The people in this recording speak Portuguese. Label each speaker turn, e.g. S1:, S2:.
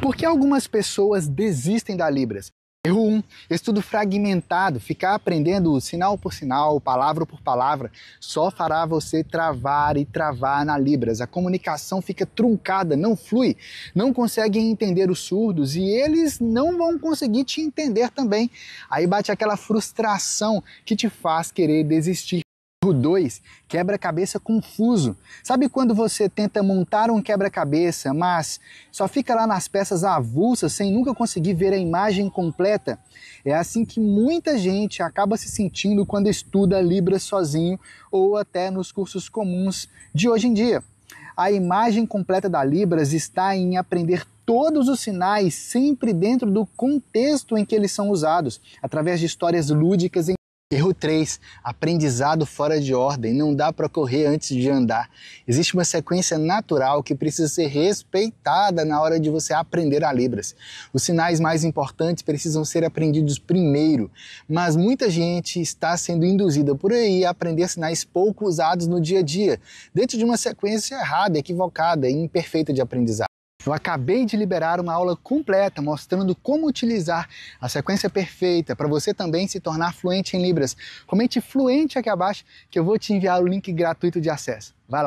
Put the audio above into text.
S1: Por que algumas pessoas desistem da Libras? Erro 1. Estudo fragmentado, ficar aprendendo sinal por sinal, palavra por palavra, só fará você travar e travar na Libras. A comunicação fica truncada, não flui, não conseguem entender os surdos e eles não vão conseguir te entender também. Aí bate aquela frustração que te faz querer desistir. Número 2, quebra-cabeça confuso. Sabe quando você tenta montar um quebra-cabeça, mas só fica lá nas peças avulsas sem nunca conseguir ver a imagem completa? É assim que muita gente acaba se sentindo quando estuda Libras sozinho ou até nos cursos comuns de hoje em dia. A imagem completa da Libras está em aprender todos os sinais sempre dentro do contexto em que eles são usados, através de histórias lúdicas Erro 3. Aprendizado fora de ordem. Não dá para correr antes de andar. Existe uma sequência natural que precisa ser respeitada na hora de você aprender a Libras. Os sinais mais importantes precisam ser aprendidos primeiro, mas muita gente está sendo induzida por aí a aprender sinais pouco usados no dia a dia, dentro de uma sequência errada, equivocada e imperfeita de aprendizado. Eu acabei de liberar uma aula completa mostrando como utilizar a sequência perfeita para você também se tornar fluente em Libras. Comente fluente aqui abaixo que eu vou te enviar o link gratuito de acesso. Vai lá!